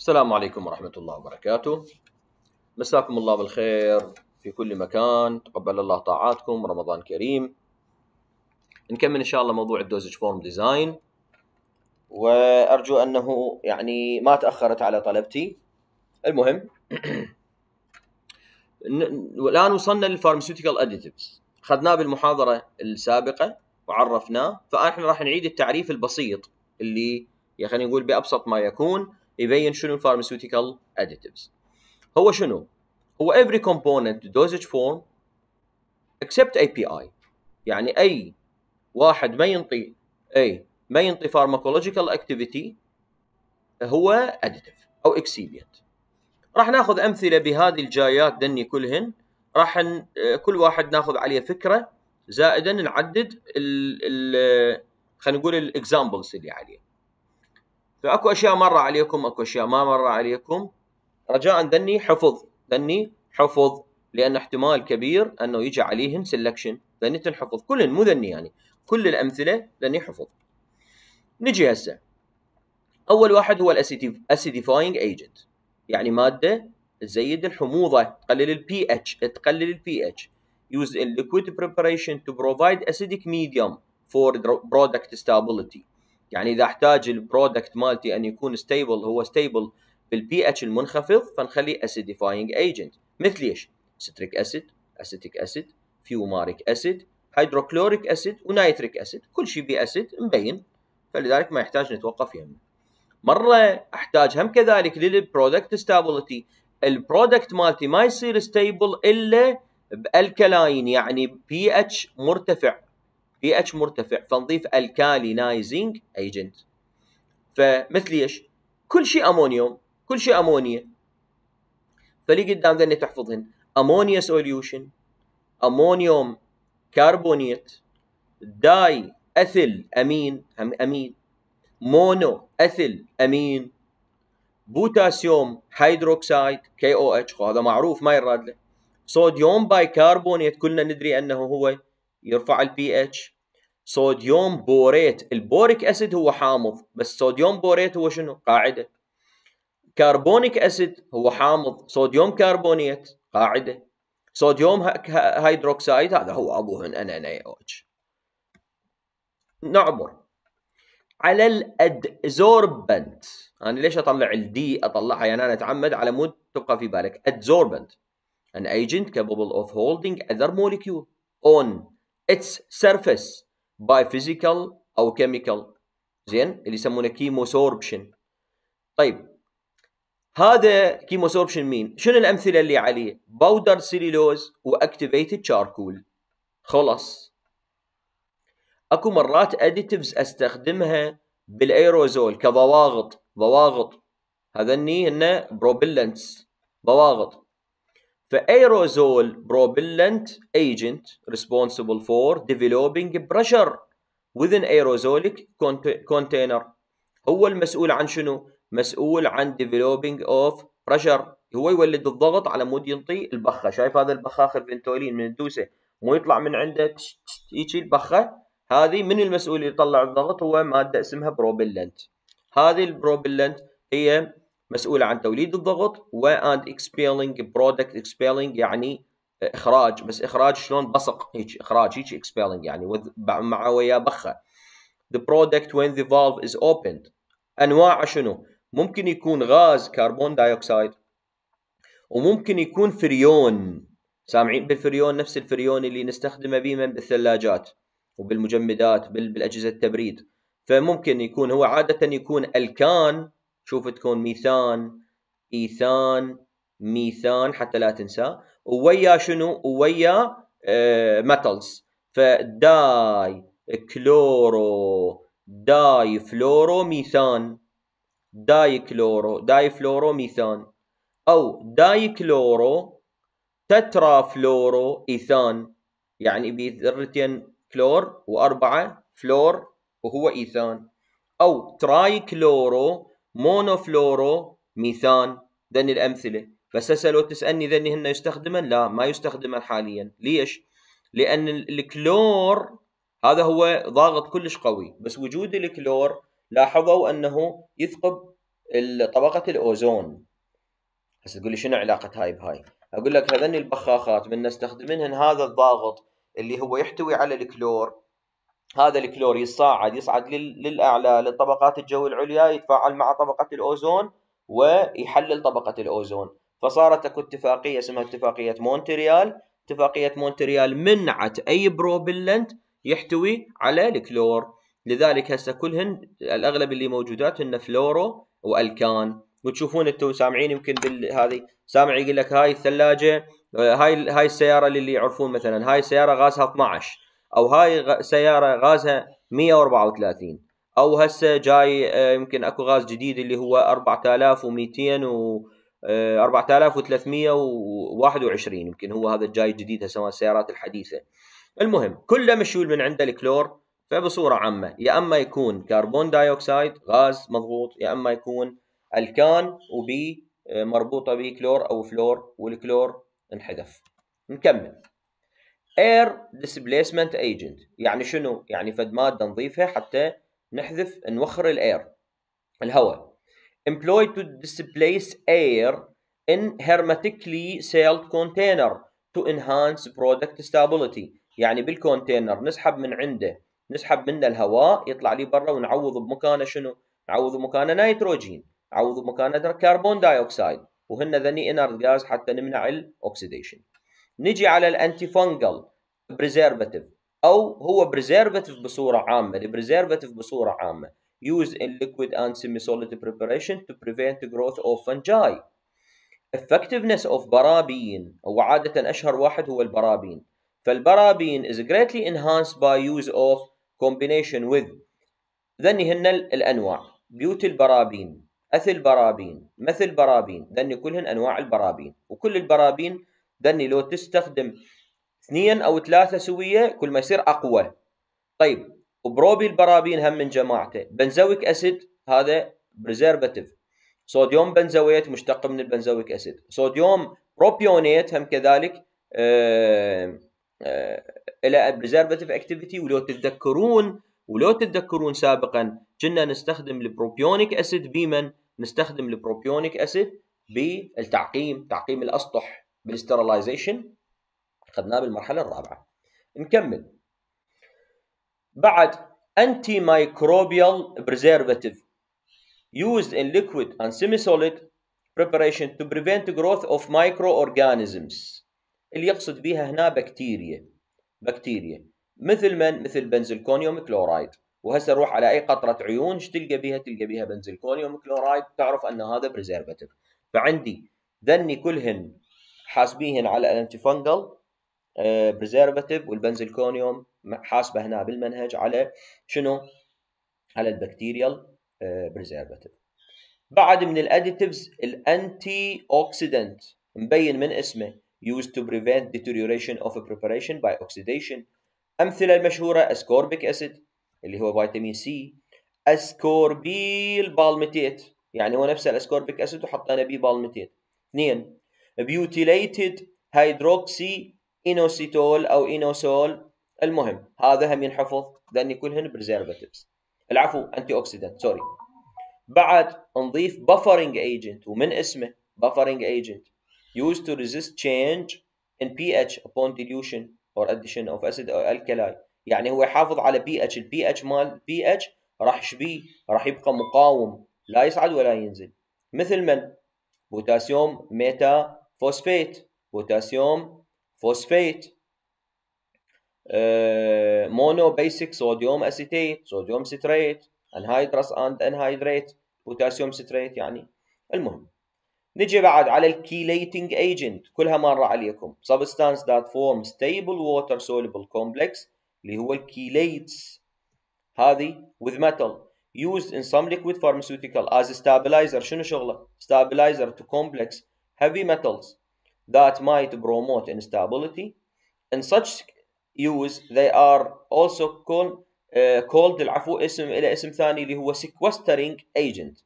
السلام عليكم ورحمة الله وبركاته مساكم الله بالخير في كل مكان تقبل الله طاعاتكم رمضان كريم نكمل إن شاء الله موضوع الدوزج فورم ديزاين وأرجو أنه يعني ما تأخرت على طلبتي المهم الآن وصلنا للفارماسيوتيكال أديتيفز أخذناه بالمحاضرة السابقة وعرفناه فاحنا راح نعيد التعريف البسيط اللي يعني خلينا نقول بأبسط ما يكون يبين شنو الفارماسيوتيكال اديتيفز هو شنو هو every component dosage form except API يعني اي واحد ما ينطي اي ما ينطي فارماكولوجيكال اكتيفيتي هو اديتيف او excipient راح ناخذ امثله بهذه الجايات دني كلهن راح كل واحد ناخذ عليه فكره زائدا نعدد ال ال خلينا نقول الاكزامبلز اللي عليه فاكو اشياء مر عليكم اكو اشياء ما مر عليكم رجاء دني حفظ دني حفظ لان احتمال كبير انه يجي عليهم سلكشن دني تنحفظ كل مو دني يعني كل الامثله دني حفظ نجي هسه اول واحد هو الاسيديفاينج ايجنت يعني ماده تزيد الحموضه تقلل البي اتش تقلل البي اتش يوز in liquid preparation to provide acidic medium for product stability يعني اذا احتاج البرودكت مالتي ان يكون ستيبل هو ستيبل بالبي اتش المنخفض فنخليه اسيديفاينج ايجنت مثل ايش؟ ستريك اسيد، اسيتيك اسيد، فيوماريك اسيد، هيدروكلوريك اسيد ونايتريك اسيد، كل شيء بي اسيد مبين فلذلك ما يحتاج نتوقف يمه. مره احتاج هم كذلك للبرودكت ستابلتي البرودكت مالتي ما يصير ستيبل الا بالكلاين يعني بي اتش مرتفع بي اتش مرتفع فنضيف الكالينايزنج ايجنت فمثل ايش؟ كل شيء امونيوم كل شيء امونيا فلي قدام ذني تحفظهن امونيا سوليوشن امونيوم كربونيت داي اثل امين امين مونو اثل امين بوتاسيوم هيدروكسيد كي او اتش هذا معروف ما يراد له صوديوم بايكربونيت كلنا ندري انه هو يرفع البي اتش صوديوم بوريت البوريك اسيد هو حامض بس صوديوم بوريت هو شنو قاعده كربونيك اسيد هو حامض صوديوم كربونيت قاعده صوديوم هيدروكسيد هذا هو ابوهن ان ان اي نعبر على الادزوربنت انا ليش اطلع الدي اطلعها يعني انا اتعمد على مود تبقى في بالك ادزوربنت an agent capable of holding other molecule on its surface by physical أو chemical زين اللي يسمونه chemosorption طيب هذا chemosorption مين؟ شنو الأمثلة اللي عليه؟ باودر سيليلوز activated charcoal خلص اكو مرات اديتيفز استخدمها بالايروزول كضواغط ضواغط هذني هن بروبلنتس ضواغط فايروزول بروبلنت ايجنت responsible for developing pressure within aerosolic container هو المسؤول عن شنو؟ مسؤول عن developing of pressure هو يولد الضغط على مود ينطي البخه شايف هذا البخاخ الفنتولين من الدوسه مو يطلع من عنده هيجي البخه هذه من المسؤول اللي يطلع الضغط هو ماده اسمها بروبلنت هذه البروبلنت هي مسؤولة عن توليد الضغط و and expelling product expelling يعني إخراج بس إخراج شلون بصق هيك إخراج هيك expelling يعني مع ويا بخة the product when the valve is opened أنواع شنو ممكن يكون غاز كربون دايوكسيد وممكن يكون فريون سامعين بالفريون نفس الفريون اللي نستخدمه بيما بالثلاجات وبالمجمدات بالأجهزة التبريد فممكن يكون هو عادة يكون الكان شوف تكون ميثان إيثان ميثان حتى لا تنسى ويا شنو ويا آه ميتالز فداي كلورو داي فلورو ميثان داي كلورو داي فلورو ميثان أو داي كلورو تترا فلورو إيثان يعني بذرتين كلور وأربعة فلور وهو إيثان أو تراي كلورو مونوفلورو ميثان ذني الأمثلة بس هسه لو تسألني ذني هن يستخدمن لا ما يستخدمن حاليا ليش؟ لأن الكلور هذا هو ضاغط كلش قوي بس وجود الكلور لاحظوا أنه يثقب طبقة الأوزون هسه تقول لي شنو علاقة هاي بهاي؟ أقول لك هذني البخاخات من نستخدمنهن هذا الضاغط اللي هو يحتوي على الكلور هذا الكلور يصعد يصعد للاعلى للطبقات الجو العليا يتفاعل مع طبقه الاوزون ويحلل طبقه الاوزون فصارت اكو اتفاقيه اسمها اتفاقيه مونتريال اتفاقيه مونتريال منعت اي بروبلنت يحتوي على الكلور لذلك هسه كلهن الاغلب اللي موجودات هن فلورو والكان وتشوفون انتم سامعين يمكن بال... هذه سامع يقول لك هاي الثلاجه آه، هاي هاي السياره اللي يعرفون مثلا هاي السياره غازها 12 او هاي سياره غازها 134 او هسه جاي آه، يمكن اكو غاز جديد اللي هو 4200 و 4321 آه، يمكن هو هذا الجاي الجديد هسه السيارات الحديثه المهم كله مشيول من عنده الكلور فبصوره عامه يا اما يكون كربون دايوكسيد غاز مضغوط يا اما يكون الكان وبي آه، مربوطه بكلور او فلور والكلور انحذف نكمل اير ديسبليسمنت ايجنت يعني شنو يعني فد ماده نضيفها حتى نحذف نوخر الاير الهواء employed to displace air in hermetically sealed container to enhance product stability يعني بالكونتينر نسحب من عنده نسحب منه الهواء يطلع لي برا ونعوض بمكانه شنو نعوض بمكانه نيتروجين نعوض بمكانه كربون دايوكسيد وهن ذني انرد غاز حتى نمنع الاكسديشن نجي على الانتي فانجل بريزرفاتيف او هو بريزرفاتيف بصوره عامه البريزرفاتيف بصوره عامه used in liquid and semi-solid preparation to prevent جروث growth of fungi effectiveness of بارابين هو عادة أشهر واحد هو البارابين فالبارابين is greatly enhanced by use of combination with ذني هن الأنواع بيوت البرابين أثل برابين مثل برابين ذني كلهن أنواع البرابين وكل البرابين ذني لو تستخدم اثنين او ثلاثه سويه كل ما يصير اقوى طيب وبروبي البرابين هم من جماعته بنزويك اسيد هذا بريزرفاتيف صوديوم بنزويت مشتق من البنزويك اسيد صوديوم بروبيونيت هم كذلك آه، آه، الى بريزرفاتيف اكتيفيتي ولو تتذكرون ولو تتذكرون سابقا كنا نستخدم البروبيونيك اسيد بمن نستخدم البروبيونيك اسيد بالتعقيم تعقيم الاسطح بالاسترلايزيشن اخذناه بالمرحلة الرابعة نكمل بعد anti microbial يوزد used in liquid and semi-solid preparation to prevent growth of microorganisms اللي يقصد بها هنا بكتيريا بكتيريا مثل من مثل بنزلكونيوم كلورايد وهسه نروح على اي قطره عيون ايش تلقى بها تلقى بها بنزلكونيوم كلورايد تعرف ان هذا بريزرفاتيف فعندي ذني كلهن حاسبيهن على الانتي فانجل بريزرفاتيف آه، والبنزلكونيوم حاسبه هنا بالمنهج على شنو؟ على البكتيريال بريزرفاتيف آه، بعد من الاديتيفز الانتي اوكسيدنت مبين من اسمه used to prevent deterioration of a preparation by oxidation امثله المشهوره اسكوربيك اسيد اللي هو فيتامين سي اسكوربيل بالميتيت يعني هو نفسه الاسكوربيك اسيد وحطينا بيه بالميتيت اثنين بيوتيليتد هيدروكسي اينوسيتول او اينوسول المهم هذا هم ينحفظ لان كلهن بريزرفاتيفز العفو انتي اوكسيدنت سوري بعد نضيف بفرنج ايجنت ومن اسمه بفرنج ايجنت used to resist change in pH upon dilution or addition of acid or alkali يعني هو يحافظ على بي اتش البي اتش مال pH اتش راح شبيه راح يبقى مقاوم لا يصعد ولا ينزل مثل من بوتاسيوم ميتا فوسفيت بوتاسيوم فوسفيت آه، مونو بيسك صوديوم اسيتيت صوديوم سيتريت انهايدرس اند انهايدريت بوتاسيوم سيتريت يعني المهم نجي بعد على الكيليتنج ايجنت كلها مره عليكم سبستانس ذات فورم ستيبل ووتر سوليبل كومبلكس اللي هو الكيليتس هذه وذ ميتال used in some liquid pharmaceutical as stabilizer شنو شغله stabilizer to complex heavy metals that might promote instability. In such use they are also called uh, called العفو اسم الى اسم ثاني اللي هو sequestering agent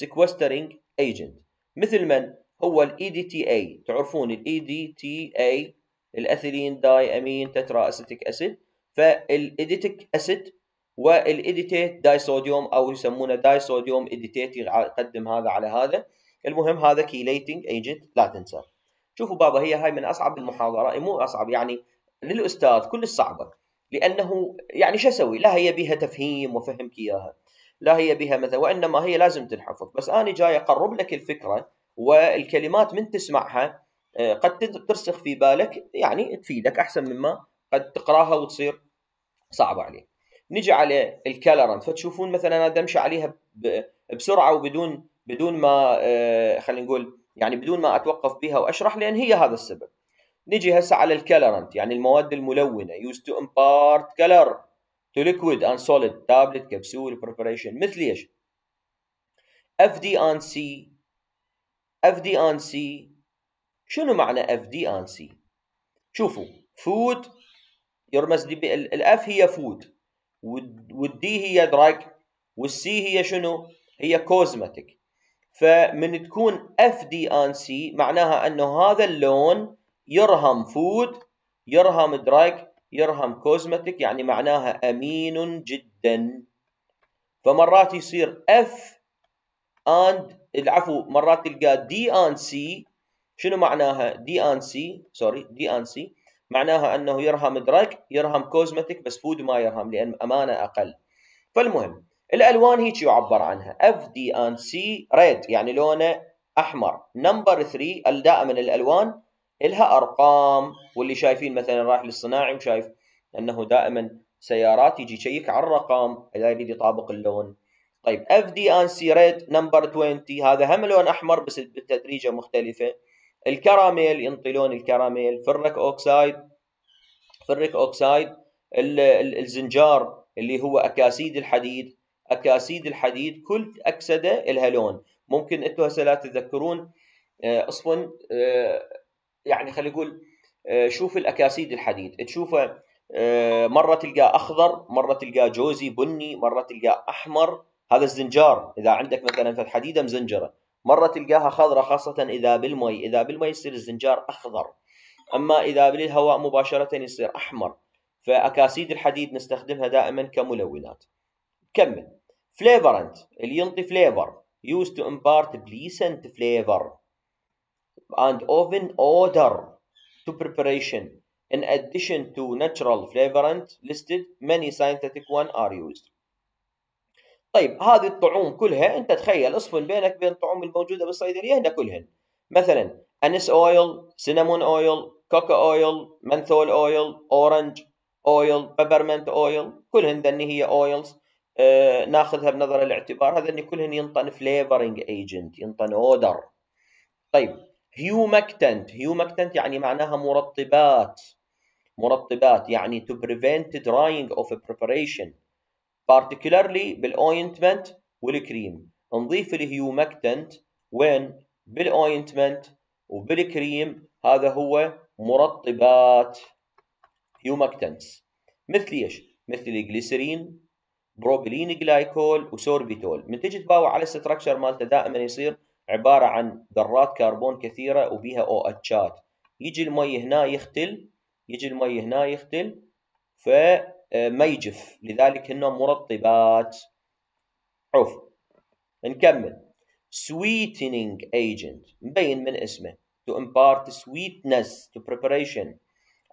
sequestering agent مثل من هو ال EDTA تعرفون ال EDTA الاثيلين داي امين تترا اسيتيك اسيد فالإيديتيك اسيد والإيديتيت داي صوديوم او يسمونه داي صوديوم إيديتيت يقدم هذا على هذا المهم هذا كيليتنج ايجنت لا تنسى شوفوا بابا هي هاي من اصعب المحاضرات مو اصعب يعني للاستاذ كل صعبه لانه يعني شو اسوي لا هي بها تفهيم وفهمك اياها لا هي بها مثلا وانما هي لازم تنحفظ بس انا جاي اقرب لك الفكره والكلمات من تسمعها آه، قد ترسخ في بالك يعني تفيدك احسن مما قد تقراها وتصير صعبه عليك نجي على الكالرنت فتشوفون مثلا انا امشي عليها بسرعه وبدون بدون ما آه، خلينا نقول يعني بدون ما اتوقف بها واشرح لان هي هذا السبب نجي هسه على الكالرنت يعني المواد الملونه used to impart color to liquid and solid tablet capsule preparation مثل ايش ان سي شنو معنى سي شوفوا food يرمز دي الاف هي فود والدي هي دراج والسي هي شنو هي cosmetic فمن تكون اف دي ان سي معناها انه هذا اللون يرهم فود يرهم دراج يرهم كوزمتيك يعني معناها امين جدا فمرات يصير اف اند العفو مرات تلقى دي ان سي شنو معناها دي ان سي سوري دي ان سي معناها انه يرهم دراج يرهم كوزمتيك بس فود ما يرهم لان امانه اقل فالمهم الالوان هيك يعبر عنها اف دي ان سي ريد يعني لونه احمر نمبر 3 دائما الالوان لها ارقام واللي شايفين مثلا رايح للصناعي وشايف انه دائما سيارات يجي يشيك على الرقم اذا يريد يطابق اللون طيب اف دي ان سي ريد نمبر 20 هذا هم لون احمر بس بالتدريجه مختلفه الكراميل ينطي لون الكراميل فرك اوكسايد فرك اوكسايد الزنجار اللي هو اكاسيد الحديد اكاسيد الحديد كل اكسده الها لون ممكن انتم هسه لا تتذكرون اصلا آه، آه، يعني خلينا نقول آه، شوف الاكاسيد الحديد تشوفه مره تلقاه اخضر مره تلقاه جوزي بني مره تلقاه احمر هذا الزنجار اذا عندك مثلا في الحديده مزنجره مره تلقاها خضراء خاصه اذا بالمي اذا بالمي يصير الزنجار اخضر اما اذا بالهواء مباشره يصير احمر فاكاسيد الحديد نستخدمها دائما كملونات كمل فليفرنت اللي ينطي فليفر used to impart pleasant flavor and often odor to preparation in addition to natural flavorant listed many synthetic one are used طيب هذه الطعوم كلها انت تخيل اصفن بينك بين الطعوم الموجوده بالصيدليه هنا كلهن مثلا انس اويل سينامون اويل كوكا اويل منثول اويل اورنج اويل بيبرمنت اويل كلهن ذني هي اويلز آه، ناخذها بنظر الاعتبار هذا ان كلهن ينطن فليفرنج ايجنت ينطن اودر طيب هيومكتنت هيومكتنت يعني معناها مرطبات مرطبات يعني to prevent drying of a preparation particularly بالاوينتمنت والكريم نضيف الهيومكتنت وين بالاوينتمنت وبالكريم هذا هو مرطبات هيومكتنتس مثل ايش مثل الجليسرين بروبيلين جلايكول وسوربيتول من تجي تباوع على الاستراكشر مالته دائما يصير عباره عن ذرات كربون كثيره وبها او اتشات يجي المي هنا يختل يجي المي هنا يختل فما آه، يجف لذلك هن مرطبات عوف نكمل sweetening agent مبين من اسمه to impart sweetness to preparation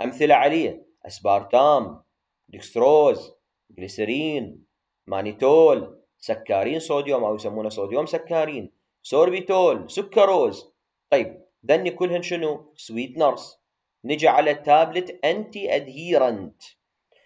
أمثلة عليه أسبارتام دكستروز جليسرين مانيتول سكارين صوديوم او يسمونه صوديوم سكارين سوربيتول سكروز طيب ذني كلهن شنو سويتنرز نجي على التابلت انتي ادهيرنت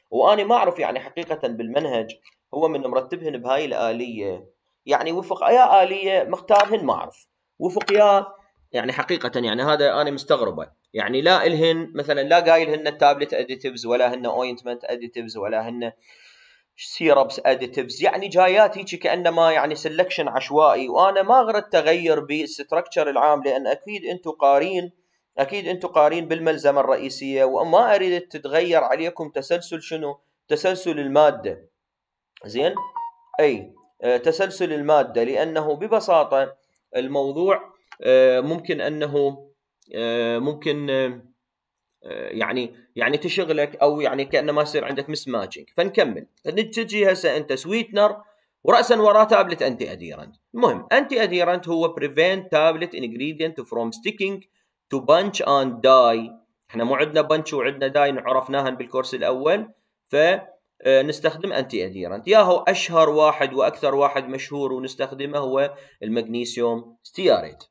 وانا ما اعرف يعني حقيقه بالمنهج هو من مرتبهن بهاي الاليه يعني وفق يا اليه مختارهن ما اعرف وفق يا يعني حقيقه يعني هذا انا مستغربه يعني لا الهن مثلا لا قايل هن التابلت اديتيفز ولا هن اوينتمنت اديتيفز ولا هن سيربس اديتيفز يعني جايات هيك كانما يعني سلكشن عشوائي وانا ما غردت اغير بالستركتشر العام لان اكيد انتم قارين اكيد انتم قارين بالملزمه الرئيسيه وما اريد تتغير عليكم تسلسل شنو تسلسل الماده زين اي آه، تسلسل الماده لانه ببساطه الموضوع آه، ممكن انه آه، ممكن آه، يعني يعني تشغلك او يعني كانه ما يصير عندك مس ماتشنج فنكمل تجي هسه انت سويتنر وراسا وراه تابلت انتي اديرنت المهم انتي اديرنت هو بريفنت تابلت انجريدينت فروم ستيكينج تو بانش اند داي احنا مو عندنا بنش وعندنا داي عرفناها بالكورس الاول فنستخدم انتي اديرنت يا هو اشهر واحد واكثر واحد مشهور ونستخدمه هو المغنيسيوم ستياريت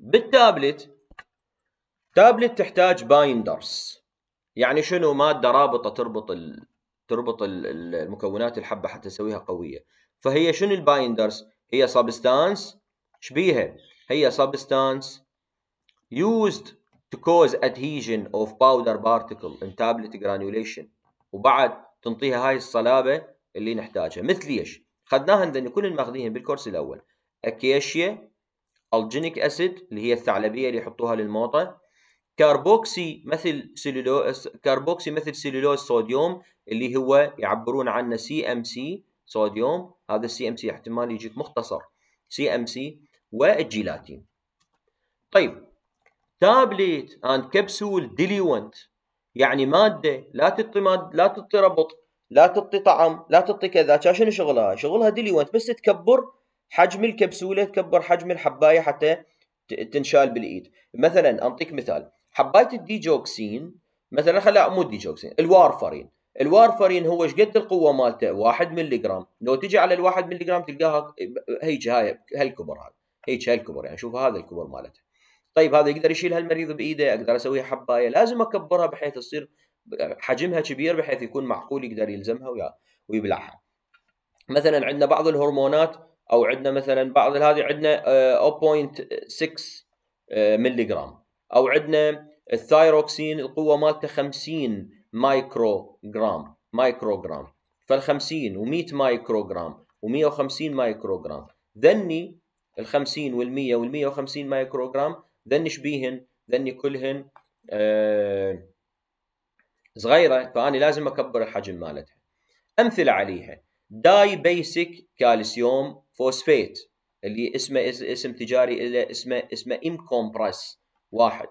بالتابلت تابلت تحتاج بايندرز يعني شنو ماده رابطه تربط ال... تربط المكونات الحبه حتى تسويها قويه فهي شنو البايندرز هي سبستانس شبيها هي سبستانس يوزد تو كوز ادهيجن اوف باودر بارتكل ان تابلت جرانيوليشن وبعد تنطيها هاي الصلابه اللي نحتاجها مثل ايش؟ خدناها عندنا كل ماخذينها بالكورس الاول اكيشيا الجينيك اسيد اللي هي الثعلبيه اللي يحطوها للموطه كاربوكسي مثل سيلولو كاربوكسي مثل سيلولوز صوديوم اللي هو يعبرون عنه سي ام سي صوديوم هذا السي ام سي احتمال يجيك مختصر سي ام سي والجيلاتين طيب تابلت اند كبسول ديليونت يعني ماده لا تعطي ماد لا تعطي ربط لا تعطي طعم لا تعطي كذا شنو شغلها شغلها ديليونت بس تكبر حجم الكبسوله تكبر حجم الحبايه حتى تنشال بالايد مثلا اعطيك مثال حبيت الديجوكسين مثلا خلا مو الديجوكسين الوارفرين الوارفرين هو ايش قد القوه مالته 1 ملي جرام لو تجي على ال 1 ملي جرام تلقاها هيج هاي هالكبر هذا هيج هالكبر يعني شوف هذا الكبر مالته طيب هذا يقدر يشيل هالمريض بايده اقدر اسويها حبايه لازم اكبرها بحيث تصير حجمها كبير بحيث يكون معقول يقدر يلزمها ويبلعها مثلا عندنا بعض الهرمونات او عندنا مثلا بعض هذه عندنا 0.6 ملي جرام او عندنا الثايروكسين القوه مالته 50 مايكرو جرام مايكرو جرام فال50 و100 مايكرو جرام و150 مايكرو جرام ذني ال50 وال100 وال150 مايكرو جرام ذني شبيهن ذني كلهن آه صغيره فاني لازم اكبر الحجم مالتها امثله عليها داي بيسك كالسيوم فوسفيت اللي اسمه اسم تجاري اسمه اسمه كومبرس واحد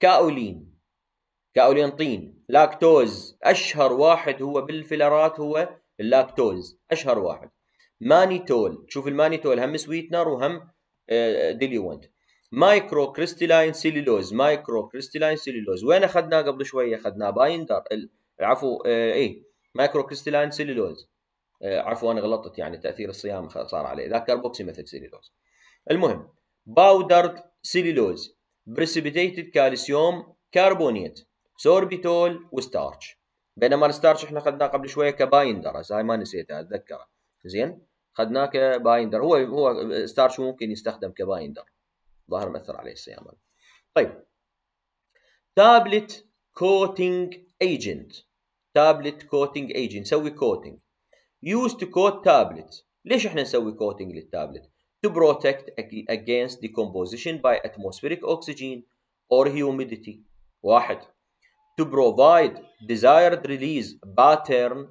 كاولين كاولين طين لاكتوز اشهر واحد هو بالفلرات هو اللاكتوز اشهر واحد مانيتول شوف المانيتول هم سويتنر وهم آه، ديليونت مايكرو كريستالين سيلولوز مايكرو كريستالين سيلولوز وين اخذناه قبل شويه اخذناه بايندر عفوا آه، اي مايكرو كريستالين سيلولوز آه، عفوا انا غلطت يعني تاثير الصيام صار عليه ذاك كربوكسي مثل سيلولوز المهم باودر سيلولوز بريسبيتيتد كالسيوم كاربونيت سوربيتول وستارش بينما الستارش احنا اخذناه قبل شويه كبايندر هاي ما نسيتها اتذكره زين اخذناه كبايندر هو هو ستارش ممكن يستخدم كبايندر ظاهر مأثر عليه الصيام طيب تابلت كوتنج ايجنت تابلت كوتنج ايجنت نسوي كوتنج يوز تو كوت تابلت ليش احنا نسوي كوتنج للتابلت to protect against decomposition by atmospheric oxygen or humidity. واحد to provide desired release pattern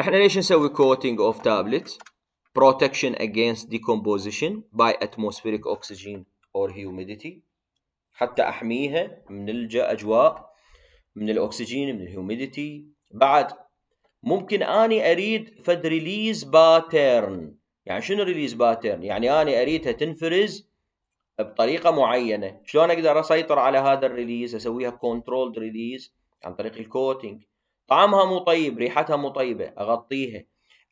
احنا ليش نسوي coating of tablets protection against decomposition by atmospheric oxygen or humidity حتى احميها من الاجواء من الاكسجين من الهوميديتي بعد ممكن اني اريد فد ريليز باترن يعني شنو ريليز باترن يعني اني اريدها تنفرز بطريقه معينه شلون اقدر اسيطر على هذا الريليز اسويها كنترول ريليز عن طريق الكوتنج طعمها مو طيب ريحتها مو طيبه اغطيها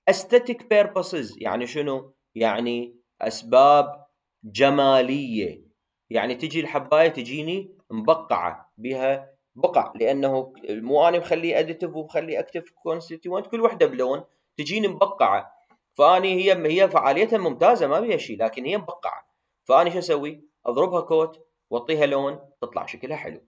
استاتيك بيربسز يعني شنو يعني اسباب جماليه يعني تجي الحبايه تجيني مبقعه بها بقع لانه مو انا مخليه اديتف ومخليه اكتف كونستيتيونت كل وحده بلون تجيني مبقعه فاني هي هي فعاليتها ممتازه ما بيها شيء لكن هي مبقعه فاني شو اسوي؟ اضربها كوت واعطيها لون تطلع شكلها حلو.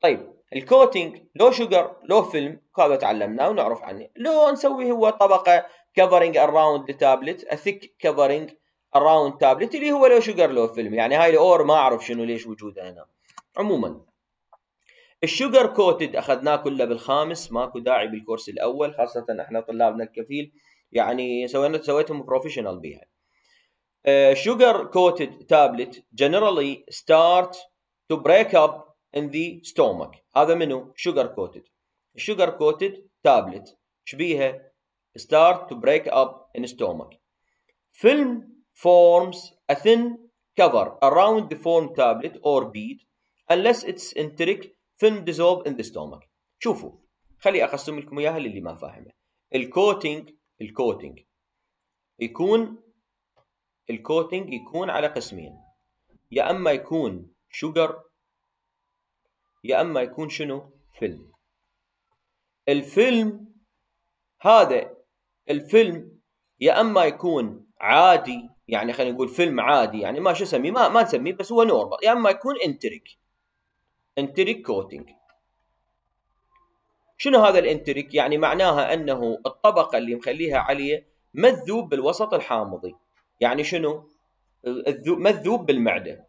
طيب الكوتينج لو شوجر لو فيلم هذا تعلمناه ونعرف عنه لو نسوي هو طبقه كفرنج اراوند تابلت اثيك كفرنج اراوند تابلت اللي هو لو شوجر لو فيلم يعني هاي الاور ما اعرف شنو ليش وجودها هنا عموما الشوجر كوتد اخذناه كله بالخامس ماكو داعي بالكورس الاول خاصه احنا طلابنا الكفيل يعني سوينا سويتهم بروفيشنال بها شوجر كوتد تابلت جنرالي ستارت تو بريك اب ان ذا ستومك هذا منو شوجر كوتد الشوجر كوتد تابلت شبيها ستارت تو بريك اب ان ستومك فيلم فورمز ا ثين كفر اراوند ذا فورم تابلت اور بيد unless its enteric فيلم ديزولف ان ذا ستومك شوفوا خلي اقسم لكم اياها للي ما فاهمه الكوتينج الكوتينج يكون الكوتينج يكون على قسمين يا اما يكون شوجر يا اما يكون شنو فيلم الفيلم هذا الفيلم يا اما يكون عادي يعني خلينا نقول فيلم عادي يعني ما شو اسميه ما ما نسميه بس هو نورمال يا اما يكون انتريك انتريك كوتنج شنو هذا الانتريك يعني معناها انه الطبقه اللي مخليها عاليه مذوب بالوسط الحامضي يعني شنو مذوب بالمعده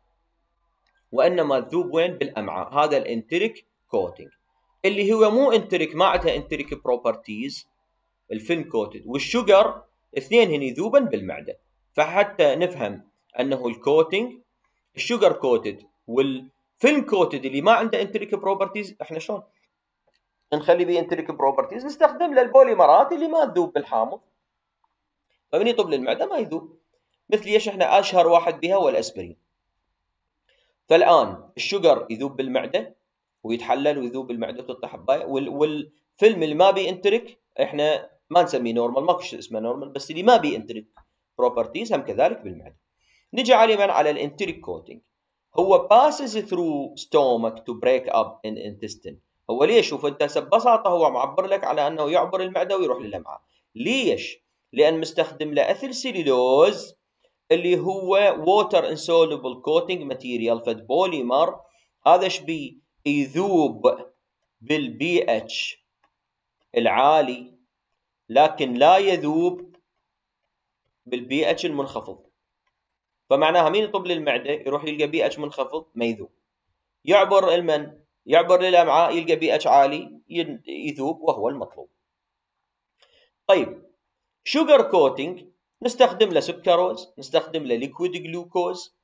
وانما الذوب وين بالامعاء هذا الانتريك كوتنج اللي هو مو انتريك ما عندها انتريك بروبرتيز الفيلم كوتد والشوجر اثنين هن ذوبا بالمعده فحتى نفهم انه الكوتنج الشوجر كوتد وال فيلم كوتد اللي ما عنده انتريك بروبرتيز احنا شلون نخلي بيه انتريك بروبرتيز نستخدم له البوليمرات اللي ما تذوب بالحامض فمن يطب للمعده ما يذوب مثل ايش احنا اشهر واحد بها هو الاسبرين فالان الشجر يذوب بالمعده ويتحلل ويذوب بالمعده وتطلع حبايه والفيلم اللي ما بيه انتريك احنا ما نسميه نورمال ماكو شيء اسمه نورمال بس اللي ما بيه انتريك بروبرتيز هم كذلك بالمعده نجي عليه من على الانتريك كوتنج هو passes through stomach to break up in intestine هو ليش شوف انت ببساطه هو معبر لك على انه يعبر المعده ويروح للامعاء ليش لان مستخدم لاثيل سيلولوز اللي هو ووتر insoluble coating ماتيريال بوليمر هذا ايش بيه يذوب بالبي اتش العالي لكن لا يذوب بالبي اتش المنخفض فمعناها مين يطب للمعدة يروح يلقى بي اتش منخفض ما يذوب يعبر المن يعبر للامعاء يلقى بي اتش عالي يذوب وهو المطلوب طيب شوجر كوتينج نستخدم له سكروز نستخدم له ليكويد جلوكوز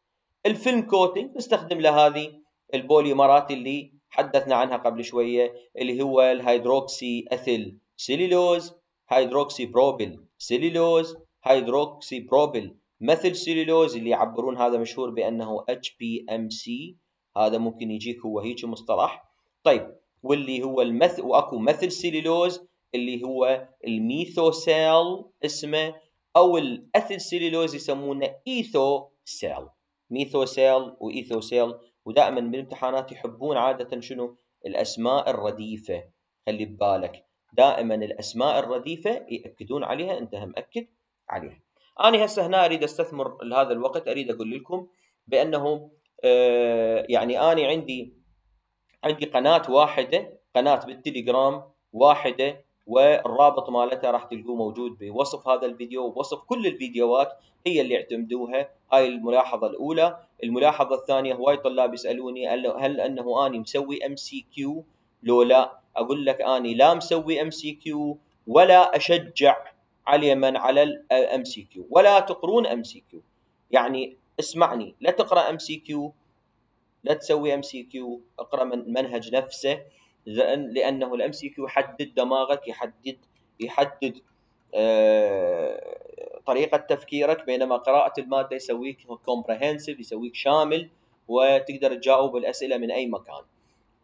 الفيلم كوتينج نستخدم له هذه البوليمرات اللي حدثنا عنها قبل شويه اللي هو الهيدروكسي اثيل سيلولوز هيدروكسي بروبيل سيلولوز هيدروكسي بروبيل مثل سيلولوز اللي يعبرون هذا مشهور بانه اتش بي ام سي هذا ممكن يجيك هو هيك مصطلح طيب واللي هو المث واكو مثل سيلولوز اللي هو الميثوسيل اسمه او الاثل سيلولوز يسمونه ايثو سيل ميثوسيل وايثوسيل ودائما بالامتحانات يحبون عاده شنو الاسماء الرديفه خلي ببالك دائما الاسماء الرديفه ياكدون عليها انت مأكد عليها أنا هسه هنا أريد أستثمر لهذا الوقت أريد أقول لكم بأنه آه، يعني أنا عندي عندي قناة واحدة قناة بالتليجرام واحدة والرابط مالتها راح تلقوه موجود بوصف هذا الفيديو ووصف كل الفيديوهات هي اللي اعتمدوها هاي الملاحظة الأولى الملاحظة الثانية هواي طلاب يسألوني هل أنه أني مسوي ام سي كيو لو لا أقول لك أني لا مسوي ام سي كيو ولا أشجع على اليمن على الام سي كيو ولا تقرون ام سي كيو يعني اسمعني لا تقرا ام سي كيو لا تسوي ام سي كيو اقرا من منهج نفسه لأن لانه الام سي كيو يحدد دماغك يحدد يحدد آه، طريقه تفكيرك بينما قراءه الماده يسويك كومبرهنسيف يسويك شامل وتقدر تجاوب الاسئله من اي مكان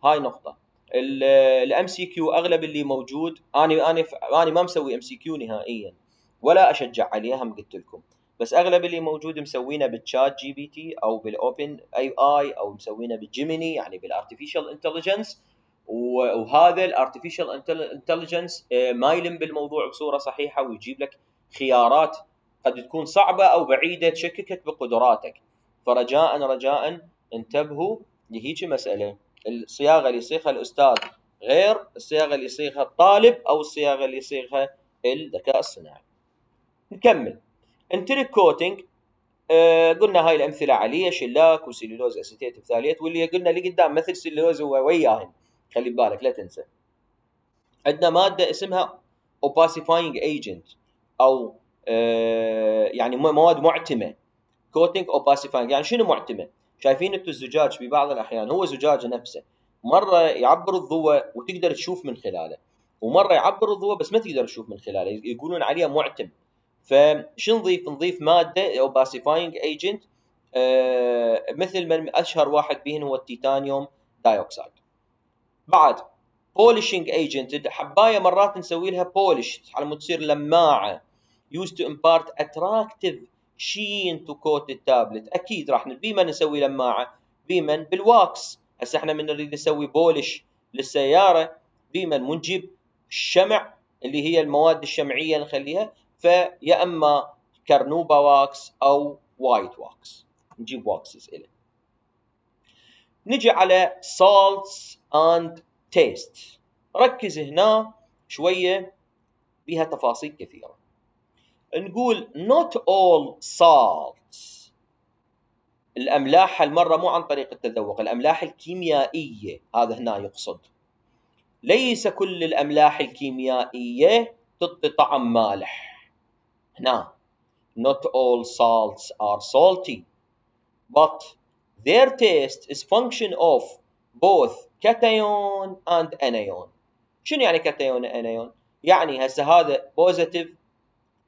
هاي نقطه الام سي كيو اغلب اللي موجود انا انا انا ما مسوي ام سي كيو نهائيا ولا اشجع عليها هم قلت لكم بس اغلب اللي موجود مسوينه بالتشات جي بي تي او بالاوبن اي اي او مسوينه بالجيميني يعني بالارتفيشال انتليجنس وهذا الارتفيشال انتليجنس آه، ما يلم بالموضوع بصوره صحيحه ويجيب لك خيارات قد تكون صعبه او بعيده تشككك بقدراتك فرجاء رجاء انتبهوا لهيجي مساله الصياغه اللي يصيغها الاستاذ غير الصياغه اللي يصيغها الطالب او الصياغه اللي يصيغها الذكاء الصناعي. نكمل انتريك كوتنج آه قلنا هاي الامثله عليه شلاك وسيلولوز اسيتيت ثاليت واللي قلنا اللي قدام مثل سيلولوز هو وياهم خلي بالك لا تنسى. عندنا ماده اسمها اوباسيفاينج ايجنت او آه يعني مواد معتمه كوتنج اوباسيفاينج يعني شنو معتمه؟ شايفين انتم الزجاج في بعض الاحيان هو زجاج نفسه مره يعبر الضوء وتقدر تشوف من خلاله ومره يعبر الضوء بس ما تقدر تشوف من خلاله يقولون عليه معتم فشو نضيف نضيف ماده او باسيفاينج ايجنت آه، مثل من اشهر واحد بهن هو التيتانيوم دايوكسيد بعد بولشنج ايجنت حبايه مرات نسوي لها بولش على تصير لماعه يوز تو امبارت اتراكتيف شين تو كوت التابلت اكيد راح بما نسوي لماعه بما بالواكس هسه احنا من نريد نسوي بولش للسياره بما منجيب الشمع اللي هي المواد الشمعيه نخليها فيا اما كرنوبا واكس او وايت واكس نجيب واكسز الى نجي على سالتس اند تيست ركز هنا شويه بها تفاصيل كثيره نقول not all salts الأملاح المرة مو عن طريق التذوق الأملاح الكيميائية هذا هنا يقصد ليس كل الأملاح الكيميائية تعطي طعم مالح هنا not all salts are salty but their taste is function of both cation and anion شنو يعني and anion يعني هسه هذا بوزيتيف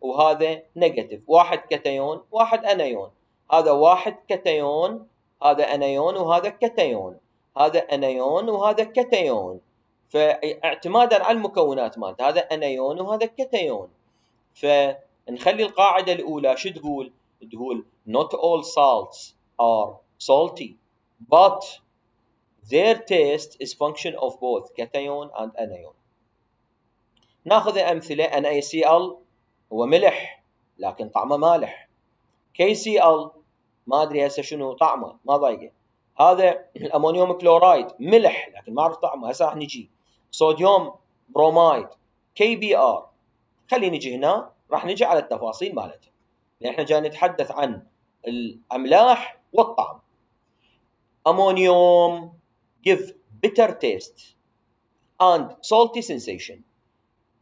وهذا نيجاتيف واحد كاتايون واحد انايون هذا واحد كاتايون هذا انايون وهذا كاتايون هذا انايون وهذا كاتايون فاعتمادا على المكونات مالته هذا انايون وهذا كاتايون فنخلي القاعده الاولى شو تقول؟ تقول not all salts are salty but their taste is function of both cation and anion. ناخذ امثله NaCl هو ملح لكن طعمه مالح كي سي ال ما ادري هسه شنو طعمه ما ضايقه هذا الامونيوم كلورايد ملح لكن ما اعرف طعمه هسه راح نجي صوديوم برومايد كي بي ار خلينا نجي هنا راح نجي على التفاصيل مالته لان يعني احنا جاي نتحدث عن الاملاح والطعم امونيوم give bitter taste and salty sensation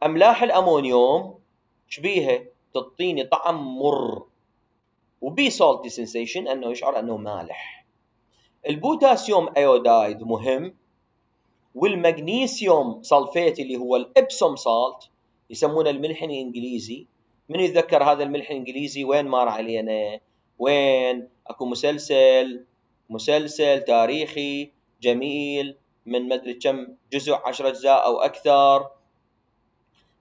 املاح الامونيوم شبيهه تعطيني طعم مر وبي سولتي سنسيشن انه يشعر انه مالح البوتاسيوم ايودايد مهم والمغنيسيوم سلفيت اللي هو الابسوم سالت يسمونه الملح الانجليزي من يتذكر هذا الملح الانجليزي وين مر علينا وين اكو مسلسل مسلسل تاريخي جميل من مدري كم جزء 10 اجزاء او اكثر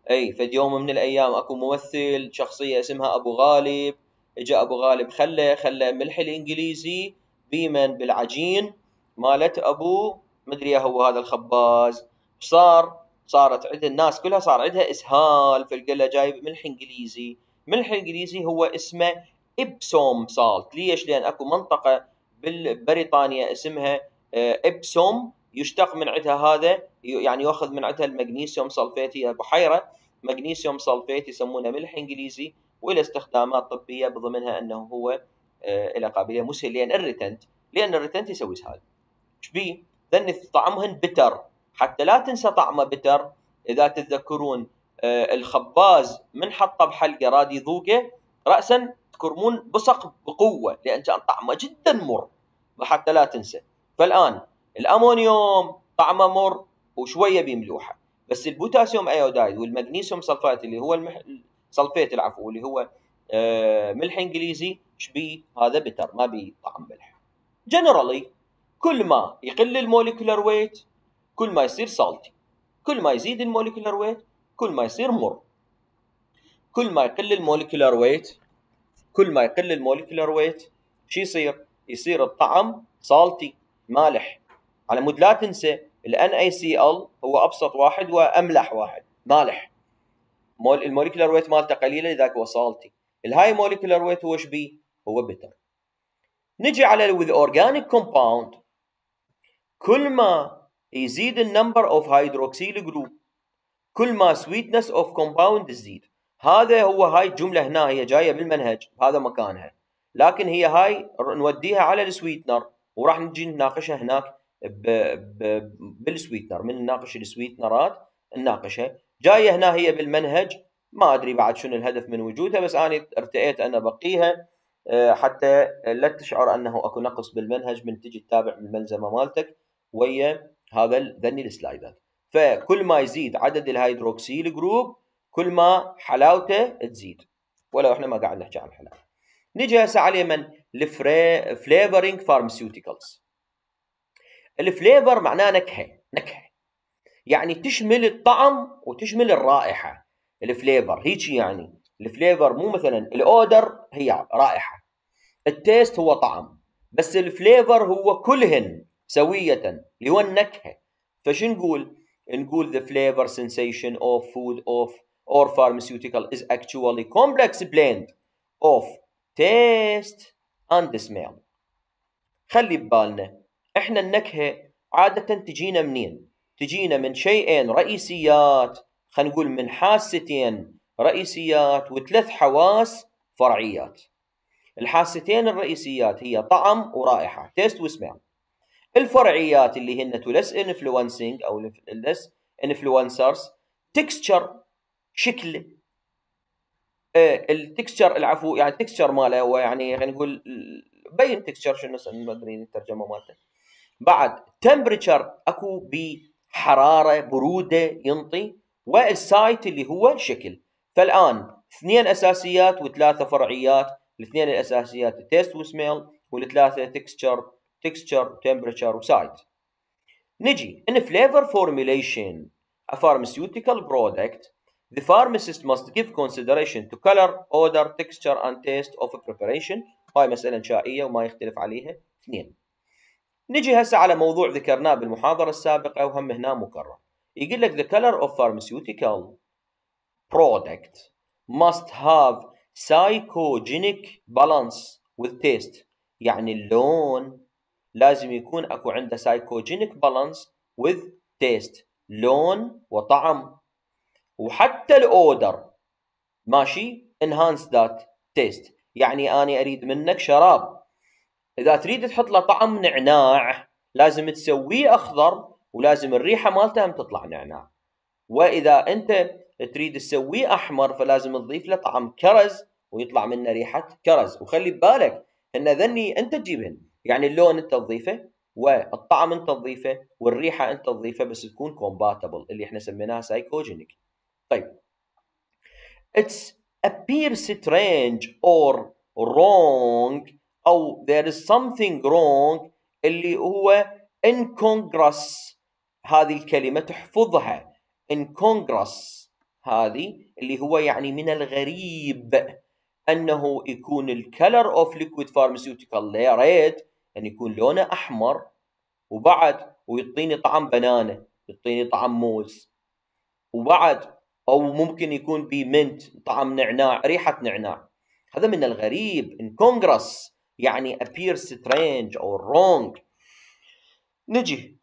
اي فد يوم من الايام اكو ممثل شخصيه اسمها ابو غالب اجى ابو غالب خله خله ملح الانجليزي بيمن بالعجين مالت ابو مدري هو هذا الخباز صار صارت عند الناس كلها صار عندها اسهال فالقله جايب ملح انجليزي ملح انجليزي هو اسمه ابسوم سالت ليش لان اكو منطقه بالبريطانيا اسمها آه، ابسوم يشتق من عندها هذا يعني ياخذ من عندها المغنيسيوم سلفيت هي بحيره مغنيسيوم سلفيت يسمونه ملح انجليزي وله استخدامات طبيه بضمنها انه هو له آه، قابليه مسهل لان الريتنت لان الريتنت يسوي هذا ايش بي؟ ذن طعمهن بتر حتى لا تنسى طعمه بتر اذا تتذكرون آه، الخباز من حطه بحلقه راد يذوقه راسا تكرمون بصق بقوه لان كان طعمه جدا مر حتى لا تنسى فالان الامونيوم طعمه مر وشويه بملوحه بس البوتاسيوم ايودايد والمغنيسيوم سلفات اللي هو المح... سلفيت العفو اللي هو آه، ملح انجليزي شبيه هذا بتر ما بيه طعم ملح جنرالي كل ما يقل الموليكولر ويت كل ما يصير سالتي كل ما يزيد الموليكولر ويت كل ما يصير مر كل ما يقل الموليكولر ويت كل ما يقل الموليكولر ويت شو يصير؟ يصير الطعم سالتي مالح على مود لا تنسى ال NaCl هو ابسط واحد واملح واحد مالح مول الموليكولر ويت مالته قليله لذلك هو صالتي الهاي موليكولر ويت هو شبيه هو بتر نجي على with organic compound كل ما يزيد النمبر اوف هيدروكسيل جروب كل ما سويتنس اوف كومباوند تزيد هذا هو هاي الجمله هنا هي جايه بالمنهج هذا مكانها لكن هي هاي نوديها على السويتنر وراح نجي نناقشها هناك بالسويتنر من نناقش السويتنرات نناقشها جايه هنا هي بالمنهج ما ادري بعد شنو الهدف من وجودها بس انا ارتئيت ان ابقيها آه، حتى لا تشعر انه اكو نقص بالمنهج من تجي تتابع الملزمه مالتك ويا هذا ذني السلايدات فكل ما يزيد عدد الهيدروكسيل جروب كل ما حلاوته تزيد ولو احنا ما قاعد نحكي عن حلاوه نجي هسه على من فليفرنج فارماسيوتيكلز الفليفر معناه نكهه نكهه يعني تشمل الطعم وتشمل الرائحه الفليفر هيك يعني الفليفر مو مثلا الاودر هي رائحه التيست هو طعم بس الفليفر هو كلهن سويه اللي هو النكهه فش نقول نقول the flavor sensation of food of or pharmaceutical is actually complex blend of taste and smell خلي ببالنا احنا النكهه عاده تجينا منين؟ تجينا من شيئين رئيسيات خلينا نقول من حاستين رئيسيات وثلاث حواس فرعيات. الحاستين الرئيسيات هي طعم ورائحه تيست وسمع. الفرعيات اللي هن تو ليس انفلونسنج او ليس انفلونسرز تكستشر شكله التكستشر العفو يعني التكستشر ماله هو يعني خلينا نقول بين تكستشر شنو ما ادري الترجمه مالته بعد temperature اكو بحراره بروده ينطي والسايت اللي هو شكل فالان اثنين اساسيات وثلاثه فرعيات الاثنين الاساسيات تيست وسميل والثلاثه تكستشر تكستشر تمبرتشر وسايت نجي ان flavor formulation a pharmaceutical product The pharmacist must give consideration to color, odor, texture and taste of a preparation. هاي مسألة إنشائية وما يختلف عليها اثنين. نجي هسه على موضوع ذكرناه بالمحاضرة السابقة وهم هنا مكرر يقول لك the color of pharmaceutical product must have psychogenic balance with taste يعني اللون لازم يكون اكو عنده psychogenic balance with taste لون وطعم وحتى الاودر ماشي enhance that taste يعني اني اريد منك شراب اذا تريد تحط له طعم نعناع لازم تسويه اخضر ولازم الريحه مالته هم تطلع نعناع واذا انت تريد تسويه احمر فلازم تضيف له طعم كرز ويطلع منه ريحه كرز وخلي ببالك ان ذني انت تجيبهن يعني اللون انت تضيفه والطعم انت تضيفه والريحه انت تضيفه بس تكون كومباتبل اللي احنا سميناها سايكوجينيك طيب It appears strange or wrong أو there is something wrong اللي هو in congress هذه الكلمة تحفظها in congress هذه اللي هو يعني من الغريب أنه يكون الكلر أوف ليكويد فارماسيوتيكال ريد أن يكون لونه أحمر وبعد ويعطيني طعم بنانة يعطيني طعم موز وبعد أو ممكن يكون بمنت طعم نعناع ريحة نعناع هذا من الغريب incongruous يعني appear strange أو wrong نجي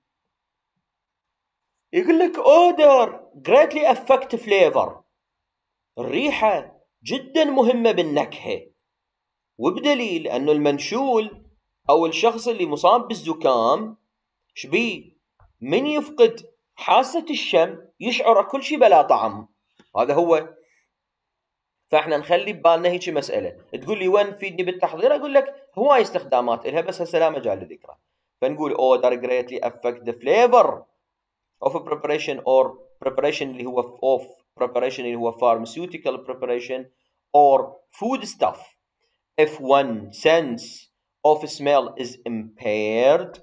يقول لك odor greatly affect flavor الريحة جدا مهمة بالنكهة وبدليل أنه المنشول أو الشخص اللي مصاب بالزكام شبيه من يفقد حاسة الشم يشعر كل شيء بلا طعم هذا هو فاحنا نخلي ببالنا هيك مسألة تقول لي وين فيدني بالتحضير أقول لك هواي استخدامات لها بس هسه لا مجال لذكره فنقول odor greatly affect the flavor of a preparation or preparation اللي هو of preparation اللي هو pharmaceutical preparation or food stuff if one sense of smell is impaired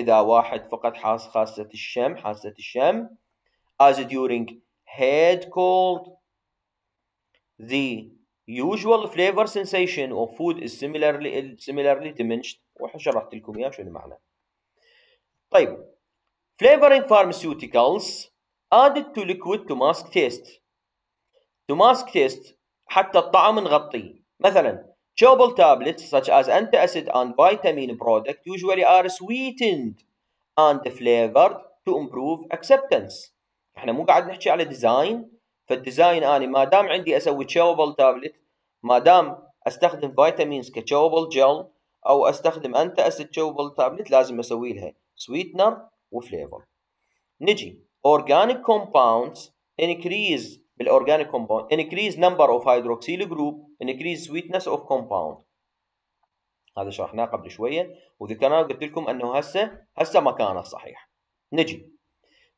إذا واحد فقد حاس خاصة الشم حاسة الشم as during head cold the usual flavor sensation of food is similarly similarly diminished وشرحت لكم اياه شو المعنى طيب flavoring pharmaceuticals added to liquid to mask taste to mask taste حتى الطعم نغطيه مثلا chewable tablets such as antacid and vitamin product usually are sweetened and flavored to improve acceptance احنا مو قاعد نحكي على ديزاين فالديزاين اني ما دام عندي اسوي تشوبل تابلت ما دام استخدم فيتامينز كتشوبل جل او استخدم انت اسيد تشوبل تابلت لازم اسوي لها سويتنر وفليفر نجي اورجانيك كومباوندز انكريز بالاورجانيك كومباوند انكريز نمبر اوف هيدروكسيل جروب انكريز سويتنس اوف كومباوند هذا شرحناه قبل شويه وذكرناه قلت لكم انه هسه هسه مكانه الصحيح نجي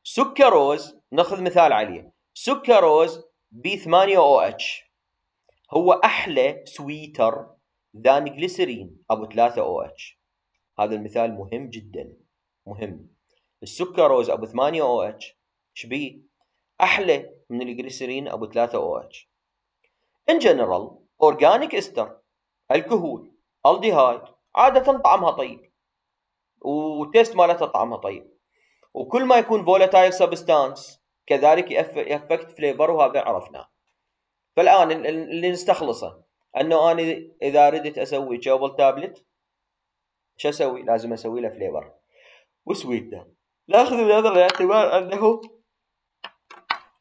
سكروز ناخذ مثال عليه سكروز بي 8 او اتش هو احلى سويتر ذان جليسرين ابو 3 او اتش هذا المثال مهم جدا مهم السكروز ابو 8 او اتش ايش بيه؟ احلى من الجليسرين ابو 3 او اتش ان جنرال اورجانيك استر الكحول الديهايد عاده طعمها طيب والتيست مالتها طعمها طيب وكل ما يكون فولاتايل سبستانس كذلك فليفر وهذا عرفناه فالآن اللي نستخلصه أنه أنا إذا ردت أسوي جوبل تابلت شو أسوي؟ لازم أسوي له فليفر وسويته ناخذ هذا الاعتبار أنه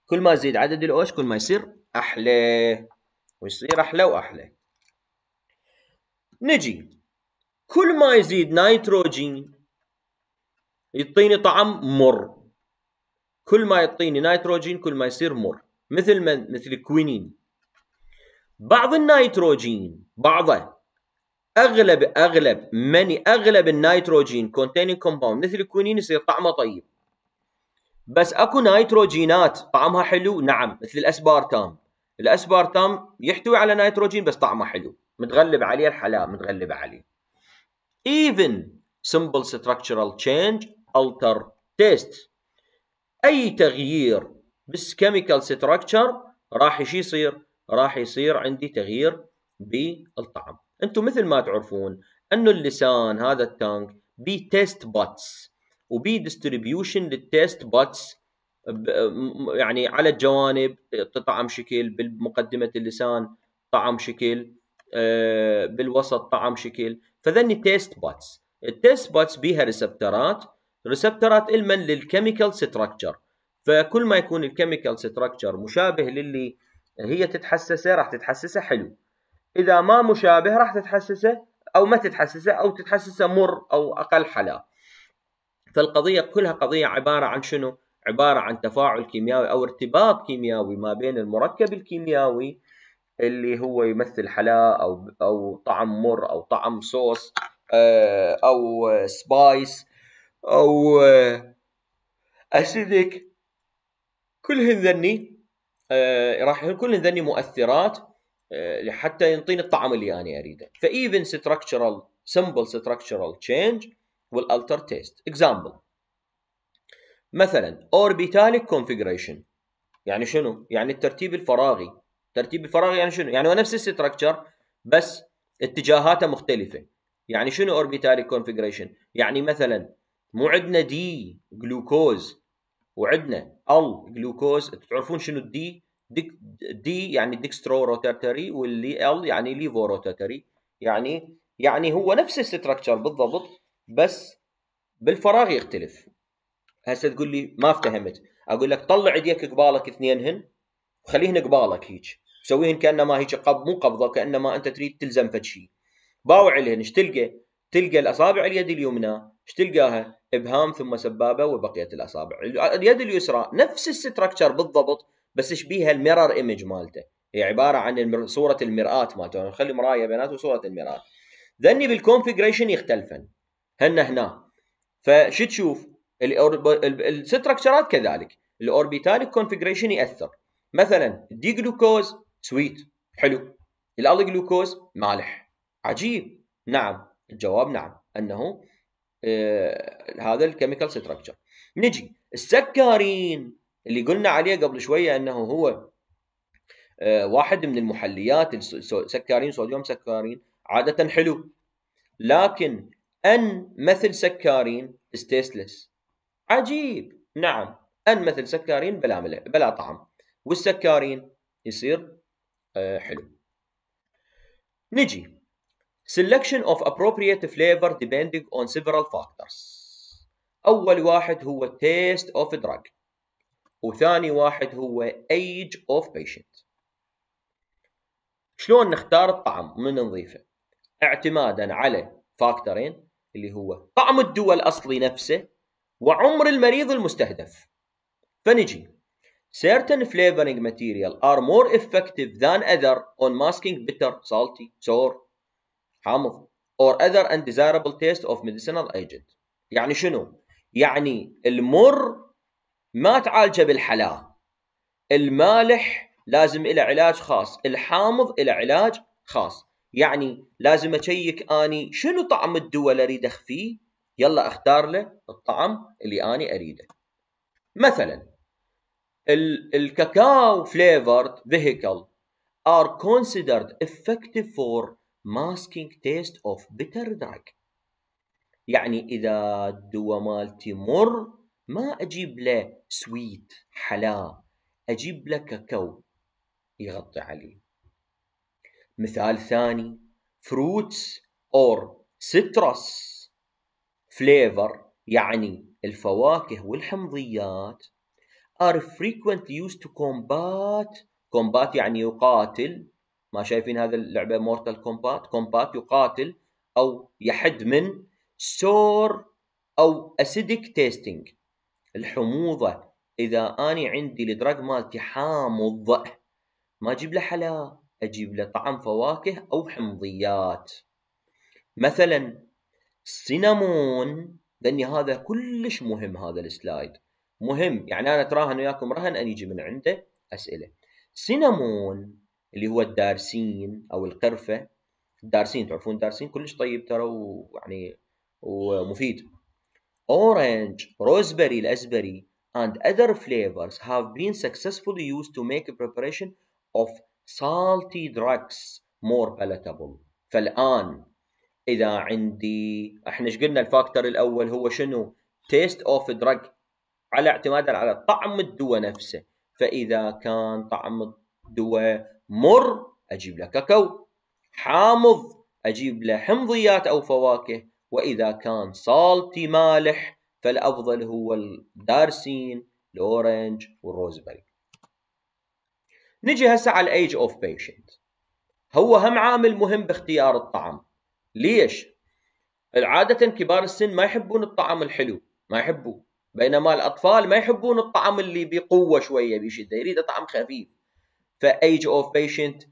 كل ما زيد عدد الأوش كل ما يصير أحلى ويصير أحلى وأحلى نجي كل ما يزيد نيتروجين يعطيني طعم مر كل ما يعطيني نيتروجين كل ما يصير مر مثل ما مثل الكوينين بعض النيتروجين بعضه اغلب اغلب مني اغلب النيتروجين كونتيننج كومباوند مثل الكوينين يصير طعمه طيب بس اكو نيتروجينات طعمها حلو نعم مثل الاسبارتام الاسبارتام يحتوي على نيتروجين بس طعمه حلو متغلب عليه الحلا متغلب عليه even simple structural change alter taste اي تغيير بالكيميكال ستراكشر راح ايش يصير؟ راح يصير عندي تغيير بالطعم انتم مثل ما تعرفون انه اللسان هذا التانك بي تيست باتس وبي ديستريبيوشن للتيست باتس يعني على الجوانب طعم شكل بمقدمه اللسان طعم شكل آه، بالوسط طعم شكل فذني تيست باتس التيست باتس بيها ريسبتورات ريسبتورات المن للكيميكال ستراكشر فكل ما يكون الكيميكال ستراكشر مشابه للي هي تتحسسه راح تتحسسه حلو اذا ما مشابه راح تتحسسه او ما تتحسسه او تتحسسه مر او اقل حلا فالقضيه كلها قضيه عباره عن شنو عباره عن تفاعل كيميائي او ارتباط كيميائي ما بين المركب الكيميائي اللي هو يمثل حلا او او طعم مر او طعم صوص آه، او سبايس آه، او اسيدك كلهن ذني آه، راح يكون كلهن ذني مؤثرات آه، حتى ينطيني الطعم اللي انا اريده فايفن ستراكشرال simple structural change will alter taste example مثلا orbitalic configuration يعني شنو يعني الترتيب الفراغي ترتيب الفراغي يعني شنو يعني هو نفس الستركتشر بس اتجاهاته مختلفه يعني شنو اوربيتاليك كونفيجريشن يعني مثلا مو عندنا دي جلوكوز وعندنا ال جلوكوز تعرفون شنو الدي دي, دي يعني ديكسترو روتاتري واللي ال يعني ليفو روتاتري يعني يعني هو نفس الاستراكشر بالضبط بس بالفراغ يختلف هسه تقول لي ما افتهمت اقول لك طلع ايديك قبالك اثنينهن وخليهن قبالك هيك سويهن كانما هيك قب مو قبضه كانما انت تريد تلزم فد شيء باوع لهن ايش تلقى؟ تلقى الاصابع اليد اليمنى ايش تلقاها؟ ابهام ثم سبابه وبقيه الاصابع، اليد اليسرى نفس الستركتشر بالضبط بس ايش بيها الميرور ايمج مالته، هي عباره عن المر... صوره المرآة مالته، نخلي يعني مرايه بيناتهم وصوره المرآة. ذني بالكونفجريشن يختلفن. هن هنا. فشو تشوف؟ الستركتشرات كذلك، الاوربيتالك كونفجريشن ياثر. مثلا دي جلوكوز سويت حلو، الالي جلوكوز مالح. عجيب. نعم، الجواب نعم، انه آه، هذا الكيميكال ستراكشر نجي السكارين اللي قلنا عليه قبل شويه انه هو آه، واحد من المحليات السكارين صوديوم سكارين عاده حلو لكن ان مثل سكارين ستيسلس عجيب نعم ان مثل سكارين بلا ملح بلا طعم والسكارين يصير آه، حلو نجي selection of appropriate flavor depending on several factors أول واحد هو taste of drug وثاني واحد هو age of patient شلون نختار الطعم ومن نضيفه اعتمادا على فاكتورين اللي هو طعم الدواء الأصلي نفسه وعمر المريض المستهدف فنجي Certain flavoring material are more effective than other on masking bitter, salty, sour, حامض or other undesirable taste of medicinal agent يعني شنو؟ يعني المر ما تعالجه بالحلاة المالح لازم إلى علاج خاص الحامض إلى علاج خاص يعني لازم أشيك أني شنو طعم الدواء اللي أريد أخفيه يلا أختار له الطعم اللي أني أريده مثلا الكاكاو فليفرد vehicle are considered effective for masking taste of bitter drug يعني إذا الدواء مالتي مر ما أجيب له سويت حلا أجيب له كاكاو يغطي عليه مثال ثاني fruits or citrus flavor يعني الفواكه والحمضيات are frequently used to combat combat يعني يقاتل ما شايفين هذا اللعبه مورتال كومبات كومبات يقاتل او يحد من سور او اسيدك تيستنج الحموضه اذا اني عندي الدراج مالتي حامض ما اجيب له حلا اجيب له طعم فواكه او حمضيات مثلا سينامون لاني هذا كلش مهم هذا السلايد مهم يعني انا تراهن وياكم رهن ان يجي من عنده اسئله سينامون اللي هو الدارسين او القرفه الدارسين تعرفون الدارسين كلش طيب ترى ويعني ومفيد اورنج روزبري الازبري and other flavors have been successfully used to make a preparation of salty drugs more palatable فالآن إذا عندي احنا ايش قلنا الفاكتور الأول هو شنو؟ تيست اوف drug على اعتمادا على طعم الدواء نفسه فإذا كان طعم الدواء مر أجيب له كاكاو حامض أجيب له حمضيات أو فواكه وإذا كان صالتي مالح فالأفضل هو الدارسين الأورنج والروزبري نجي هسه على الأيج أوف بيشنت هو هم عامل مهم باختيار الطعم ليش؟ عادة كبار السن ما يحبون الطعم الحلو ما يحبوه بينما الأطفال ما يحبون الطعم اللي بقوة شوية بشدة يريد طعم خفيف the age of patient,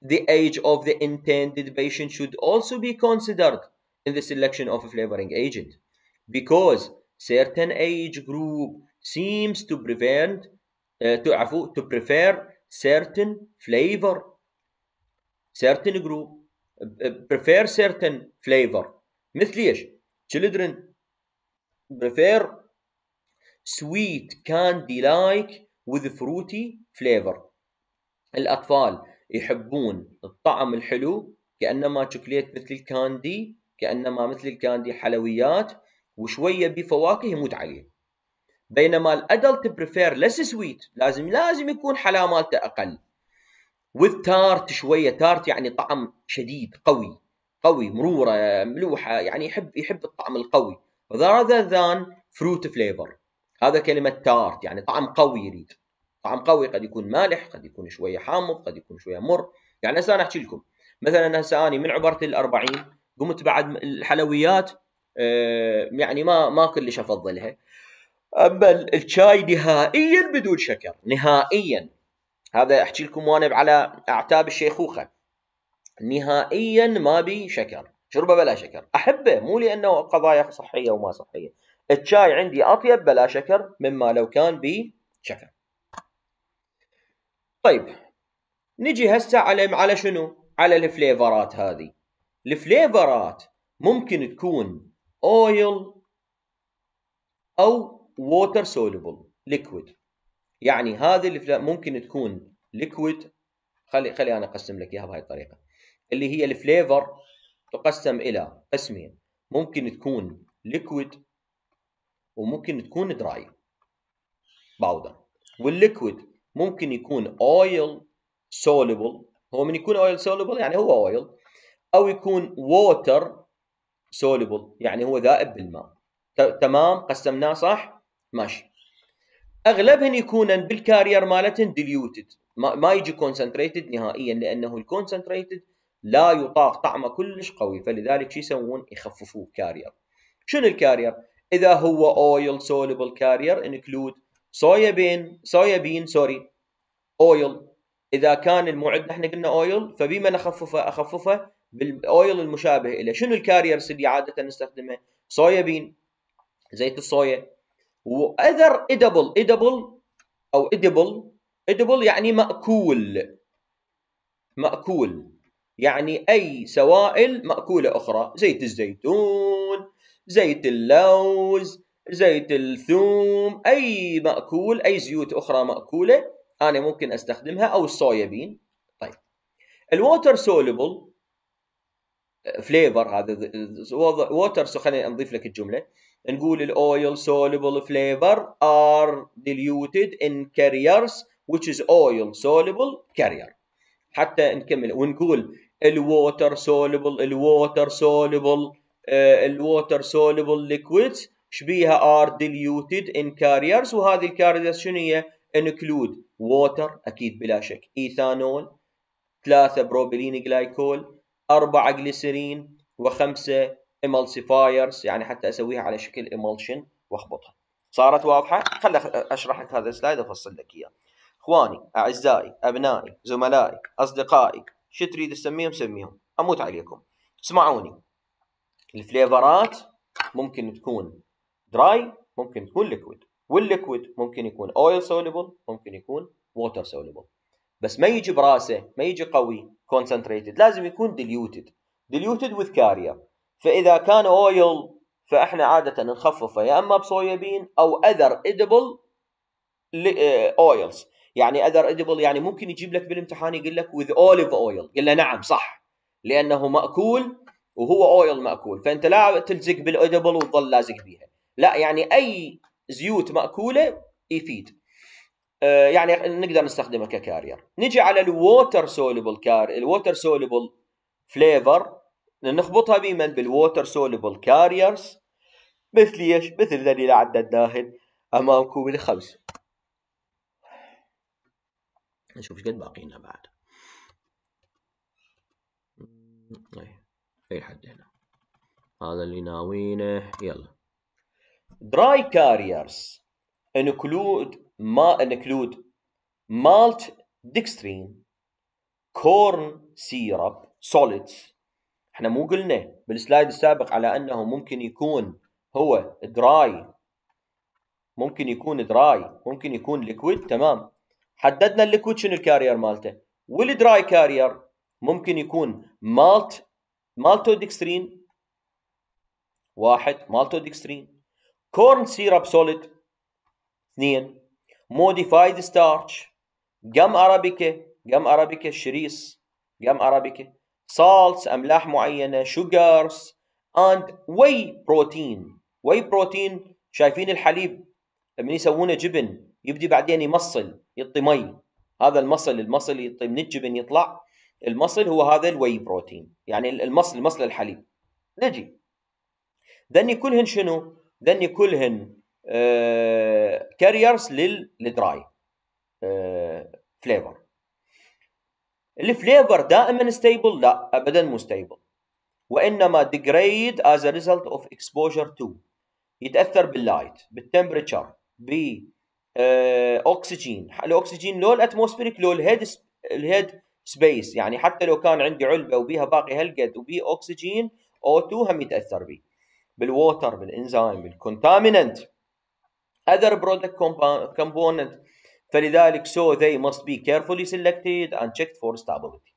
the age of the intended patient should also be considered in the selection of a flavoring agent because certain age group seems to prevent uh, to, to prefer certain flavor certain group uh, prefer certain flavor مثل children prefer sweet candy like with fruity flavor الأطفال يحبون الطعم الحلو كأنما شوكليت مثل الكاندي كأنما مثل الكاندي حلويات وشوية بفواكه يموت عليه بينما الادلت بريفير لس سويت لازم لازم يكون حلا مالته اقل وذ تارت شويه تارت يعني طعم شديد قوي قوي مروره ملوحه يعني يحب يحب الطعم القوي rather than fruit flavor هذا كلمه تارت يعني طعم قوي يريد طعم قوي قد يكون مالح قد يكون شويه حامض قد يكون شويه مر يعني هسه انا احكي لكم مثلا هسه اني من عبرت ال 40 قمت بعد الحلويات آه، يعني ما ما كلش افضلها اما الشاي نهائيا بدون شكر نهائيا هذا احكي لكم وانا على اعتاب الشيخوخه نهائيا ما بي شكر شربه بلا شكر احبه مو لانه قضايا صحيه وما صحيه الشاي عندي اطيب بلا شكر مما لو كان بشكر طيب نجي هسه على على شنو؟ على الفليفرات هذه. الفليفرات ممكن تكون اويل او ووتر سوليبل ليكويد. يعني هذه ممكن تكون ليكويد خلي خلي انا اقسم لك اياها بهاي الطريقه. اللي هي الفليفر تقسم الى قسمين، ممكن تكون ليكويد وممكن تكون دراي باودر. والليكويد ممكن يكون oil soluble هو من يكون oil soluble يعني هو oil أو يكون water soluble يعني هو ذائب بالماء تمام قسمناه صح ماشي اغلبهن يكونن بالكارير مالتهن ديليوتد ما, يجي كونسنتريتد نهائيا لانه الكونسنتريتد لا يطاق طعمه كلش قوي فلذلك شو يسوون يخففوه كارير شنو الكارير اذا هو اويل سولبل كارير انكلود صويا بين صويا بين سوري اويل اذا كان الموعد احنا قلنا اويل فبما نخففه اخففه بالاويل المشابه له شنو الكاريرز اللي عاده نستخدمها صويا بين زيت الصويا واذر ادبل ادبل او ادبل ادبل يعني ماكول ماكول يعني اي سوائل ماكوله اخرى زيت الزيتون زيت اللوز زيت الثوم اي ماكول اي زيوت اخرى ماكوله انا ممكن استخدمها او الصويابين طيب الووتر سولبل فليفر هذا ووتر خلينا نضيف لك الجمله نقول الاويل سولبل فليفر ار ديليوتد ان كاريرز which is oil soluble carrier حتى نكمل ونقول الووتر سولبل الووتر سولبل الووتر سولبل ليكويدز شبيها ار ديليوتد ان كاريرز وهذه الكاريرز شنو هي؟ انكلود ووتر أكيد بلا شك إيثانول ثلاثة بروبيلين جلايكول أربعة جليسرين وخمسة ايمالسيفايرز يعني حتى أسويها على شكل ايمالشن وأخبطها صارت واضحة؟ خل أشرح لك هذا السلايد أفصل لك إياه إخواني أعزائي أبنائي زملائي أصدقائي شو تريد تسميهم سميهم أموت عليكم اسمعوني الفليفرات ممكن تكون دراي ممكن تكون ليكويد والليكويد ممكن يكون اويل سوليبل ممكن يكون ووتر سوليبل بس ما يجي براسه ما يجي قوي كونسنتريتد لازم يكون ديليوتد ديليوتد وذ كارير فاذا كان اويل فاحنا عاده نخففه يا اما بصويابين او اذر ادبل اويلز يعني اذر ادبل يعني ممكن يجيب لك بالامتحان يقول لك وذ اوليف اويل قل له نعم صح لانه ماكول وهو اويل ماكول فانت لا تلزق بالادبل وتظل لازق بيها لا يعني اي زيوت ماكوله يفيد آه، يعني نقدر نستخدمه ككارير نجي على الووتر سوليبل كار الووتر سوليبل فليفر نخبطها بمن بالووتر سوليبل كاريرز مثل ايش مثل الذي الداخل امامكم الخمس نشوف ايش قد باقينا بعد أمم، إيه، اي حد هنا هذا اللي ناويينه يلا Tricarriers include, ma include malt dextrin corn syrup solids احنا مو قلنا بالسلايد السابق على انه ممكن يكون هو دراي ممكن يكون دراي ممكن يكون ليكويد تمام حددنا الليكويد شنو الكارير مالته والدراي كارير ممكن يكون مالت ديكسترين واحد ديكسترين كورن سيرب سوليد اثنين موديفايد ستارش جم ارابيكا جم ارابيكا الشريص جم ارابيكا سالتس املاح معينه شوجرز اند واي بروتين واي بروتين شايفين الحليب لما يسوونه جبن يبدي بعدين يمصل يعطي مي هذا المصل المصل يعطي من الجبن يطلع المصل هو هذا الواي بروتين يعني المصل مصل الحليب نجي ذني كلهن شنو ذني كلهن كاريرز للدراي فليفر الفليفر دائما ستيبل لا ابدا مو ستيبل وانما ديجريد از ا ريزلت اوف اكسبوجر تو يتاثر باللايت بالتمبرتشر ب اوكسجين آه، الاكسجين لو الاتموسفيريك لو الهيد الهيد سبيس يعني حتى لو كان عندي علبه وبيها باقي هالقد وبي اوكسجين او 2 هم يتاثر بيه بالووتر بالانزيم بالكونتاميننت اذر برودكت كومبوننت فلذلك سو ذي مست بي كيرفولي سيلكتد اند checked فور ستابيليتي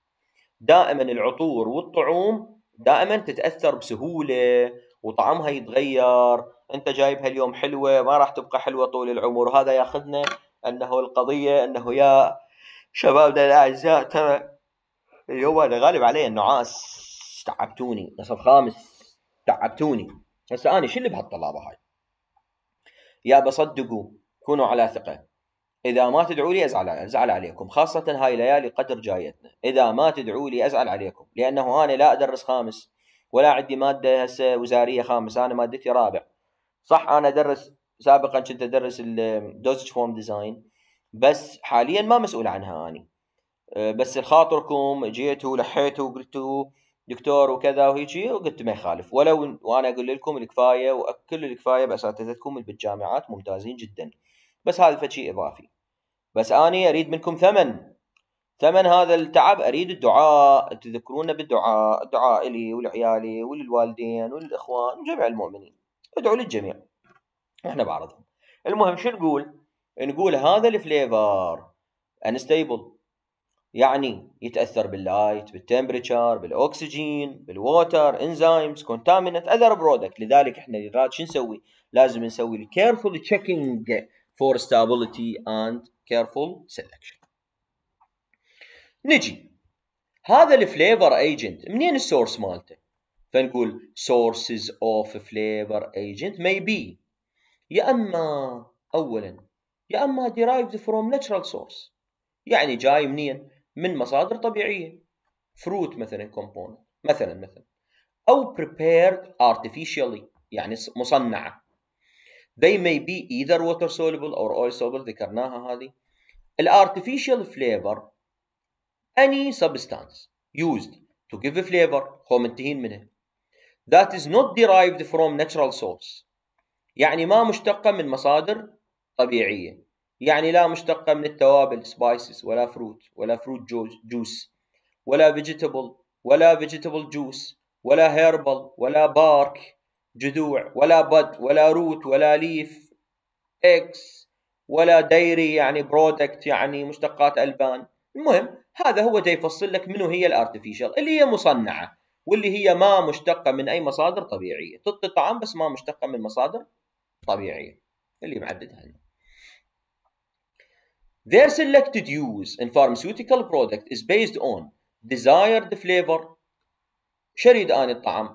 دائما العطور والطعوم دائما تتاثر بسهوله وطعمها يتغير انت جايبها اليوم حلوه ما راح تبقى حلوه طول العمر هذا ياخذنا انه القضيه انه يا شبابنا الاعزاء ترى اليوم انا غالب علي النعاس تعبتوني خامس تعبتوني هسه أنا شو اللي بهالطلابة هاي يا بصدقوا كونوا على ثقة إذا ما تدعوا لي أزعل أزعل عليكم خاصة هاي ليالي قدر جايتنا إذا ما تدعوا لي أزعل عليكم لأنه أنا لا أدرس خامس ولا عندي مادة هسه وزارية خامس أنا مادتي رابع صح أنا أدرس سابقا كنت أدرس الدوزج فورم ديزاين بس حاليا ما مسؤول عنها اني أه، بس الخاطركم جيتوا لحيتوا قلتوا دكتور وكذا وهيجي وقلت ما يخالف ولو وانا اقول لكم الكفايه وكل الكفايه باساتذتكم اللي بالجامعات ممتازين جدا بس هذا فشي اضافي بس اني اريد منكم ثمن ثمن هذا التعب اريد الدعاء تذكرونا بالدعاء الدعاء لي ولعيالي وللوالدين وللاخوان وجميع المؤمنين ادعوا للجميع احنا بعرضهم المهم شو نقول نقول هذا الفليفر انستيبل يعني يتاثر باللايت بالتمبريتشر بالاكسجين بالووتر انزيمز كونتامينت اذر برودكت لذلك احنا للراد شو نسوي لازم نسوي الكيرفول تشيكينج فور ستابيليتي اند كيرفول سيلكشن نجي هذا الفليفر ايجنت منين السورس مالته فنقول sources of flavor agent may be يا اما اولا يا اما derived from natural source يعني جاي منين من مصادر طبيعيه فروت مثلا كومبوننت مثلا مثلا او prepared artificially يعني مصنعه they may be either water soluble or oil soluble ذكرناها هذه الارتفيشال فليفر any substance used to give a flavor هو منتهين منه that is not derived from natural source يعني ما مشتقة من مصادر طبيعية يعني لا مشتقة من التوابل سبايسز ولا فروت ولا فروت جوس ولا فيجيتابل ولا فيجيتابل جوس ولا هيربل ولا بارك جذوع ولا بد ولا روت ولا ليف اكس ولا ديري يعني برودكت يعني مشتقات البان المهم هذا هو يفصل لك منو هي الارتفيشال اللي هي مصنعه واللي هي ما مشتقه من اي مصادر طبيعيه تعطي طعام بس ما مشتقه من مصادر طبيعيه اللي معددها هنا Their selected use in pharmaceutical product is based on desired flavor شريد آن الطعم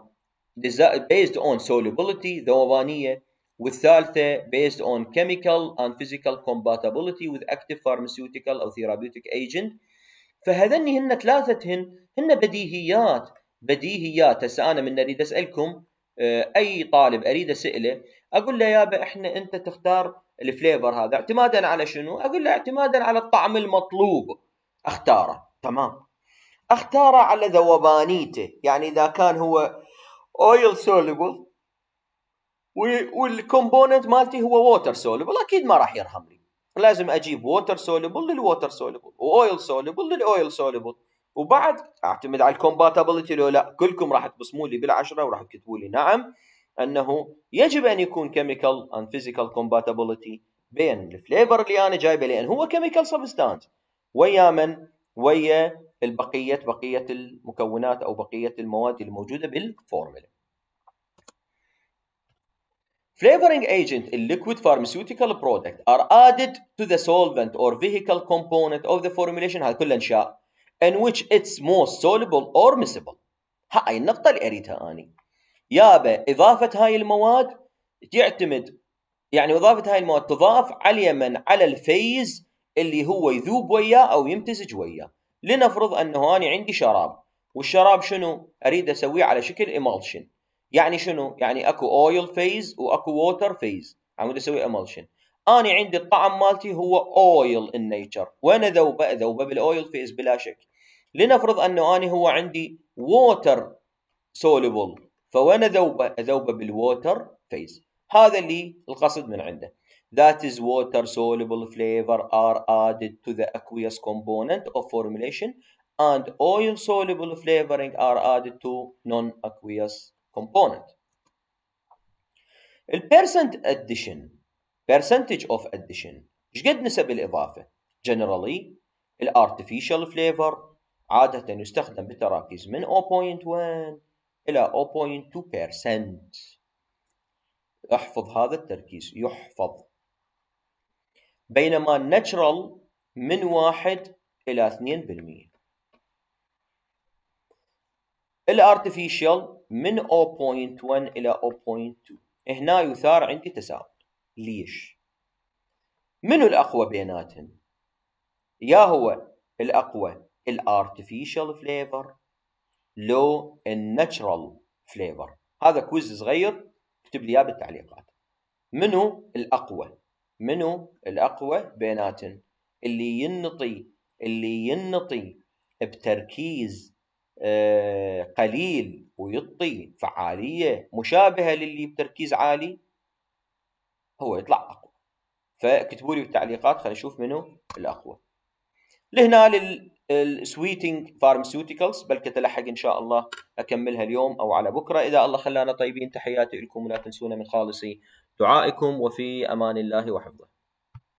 based on solubility ذوبانية والثالثة based on chemical and physical compatibility with active pharmaceutical or therapeutic agent فهذني هن ثلاثتهن هن بديهيات بديهيات هسه أنا من أريد أسألكم أي طالب أريد أسأله أقول له يابا إحنا أنت تختار الفليفر هذا اعتمادا على شنو؟ اقول له اعتمادا على الطعم المطلوب اختاره تمام اختاره على ذوبانيته يعني اذا كان هو اويل سوليبل والكومبوننت مالتي هو ووتر سوليبل اكيد ما راح يرحم لي لازم اجيب ووتر سوليبل للووتر سوليبل واويل سوليبل للاويل سوليبل وبعد اعتمد على الكومباتابيلتي لو لا كلكم راح تبصموا لي بالعشره وراح تكتبوا لي نعم انه يجب ان يكون كيميكال اند فيزيكال كومباتيبلتي بين الفليفر اللي انا جايبه لان هو كيميكال سبستانس ويا من ويا البقيه بقيه المكونات او بقيه المواد الموجوده بالفورمولا Flavoring agent in liquid pharmaceutical product are added to the solvent or vehicle component of the formulation هاي كلها انشاء in which it's most soluble or miscible هاي النقطة اللي أريدها أني يابا إضافة هاي المواد يعتمد يعني إضافة هاي المواد تضاف على من على الفيز اللي هو يذوب وياه أو يمتزج وياه لنفرض أنه أنا عندي شراب والشراب شنو أريد أسويه على شكل إمالشن يعني شنو يعني أكو أويل فيز وأكو ووتر فيز عمود أسوي إمالشن أنا عندي الطعم مالتي هو أويل النيتشر وأنا ذوبة ذوبة بالأويل فيز بلا شك لنفرض أنه أنا هو عندي ووتر سوليبل فوانا اذوبه اذوبه بالووتر فيز هذا اللي القصد من عنده That is water soluble flavor are added to the aqueous component of formulation and oil soluble flavoring are added to non-aqueous component. The percent addition percentage of addition ايش قد نسب الاضافه؟ generally artificial flavor عاده يستخدم بتراكيز من 0.1 إلى 0.2% احفظ هذا التركيز يحفظ بينما الناتشرال من 1 إلى 2% الارتفيشال من 0.1 إلى 0.2 هنا يثار عندي تساؤل ليش؟ منو الأقوى بيناتهم؟ يا هو الأقوى الارتفيشال فليفر لو الناتشرال فليفر هذا كويز صغير اكتب لي اياه بالتعليقات منو الاقوى منو الاقوى بيناتن اللي ينطي اللي ينطي بتركيز آه، قليل ويعطي فعالية مشابهة للي بتركيز عالي هو يطلع أقوى فاكتبوا لي بالتعليقات خلينا نشوف منو الأقوى لهنا لل السويتنج فارماسيوتيكلز بل كتلحق ان شاء الله اكملها اليوم او على بكره اذا الله خلانا طيبين تحياتي لكم ولا تنسونا من خالصي دعائكم وفي امان الله وحفظه